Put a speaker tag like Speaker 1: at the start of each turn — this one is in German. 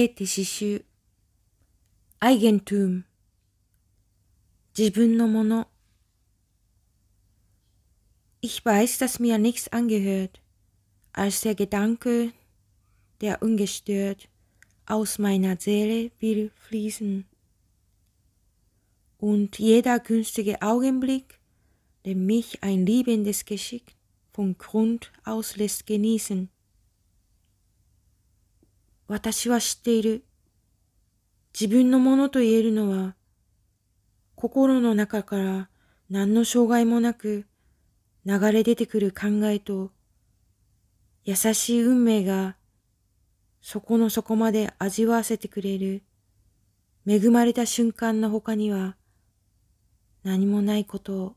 Speaker 1: 刺繍アイゲントゥーム自分のもの Ich weiß, dass mir nichts angehört, als der Gedanke, der ungestört aus meiner Seele will fließen. Und jeder günstige Augenblick, der mich ein liebendes Geschick von Grund aus lässt genießen. 私は知っている。自分のものと言えるのは、心の中から何の障害もなく流れ出てくる考えと、優しい運命がそこの底まで味わわせてくれる恵まれた瞬間の他には何もないことを。